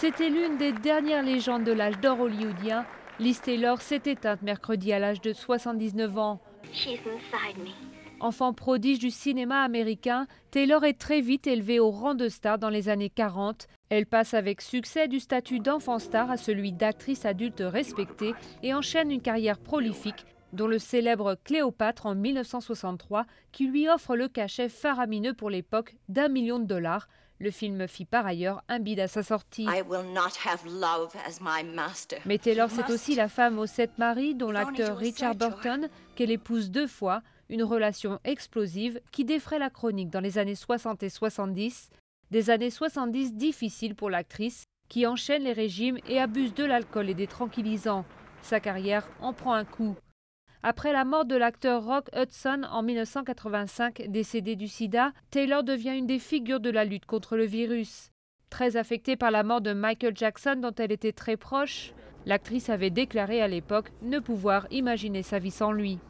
C'était l'une des dernières légendes de l'âge d'or hollywoodien. Liz Taylor s'est éteinte mercredi à l'âge de 79 ans. Enfant prodige du cinéma américain, Taylor est très vite élevée au rang de star dans les années 40. Elle passe avec succès du statut d'enfant star à celui d'actrice adulte respectée et enchaîne une carrière prolifique, dont le célèbre Cléopâtre en 1963, qui lui offre le cachet faramineux pour l'époque d'un million de dollars, le film fit par ailleurs un bid à sa sortie. Mais Taylor, c'est aussi la femme aux sept maris, dont l'acteur Richard Burton, qu'elle épouse deux fois, une relation explosive qui défrait la chronique dans les années 60 et 70, des années 70 difficiles pour l'actrice, qui enchaîne les régimes et abuse de l'alcool et des tranquillisants. Sa carrière en prend un coup. Après la mort de l'acteur Rock Hudson en 1985, décédé du sida, Taylor devient une des figures de la lutte contre le virus. Très affectée par la mort de Michael Jackson dont elle était très proche, l'actrice avait déclaré à l'époque ne pouvoir imaginer sa vie sans lui.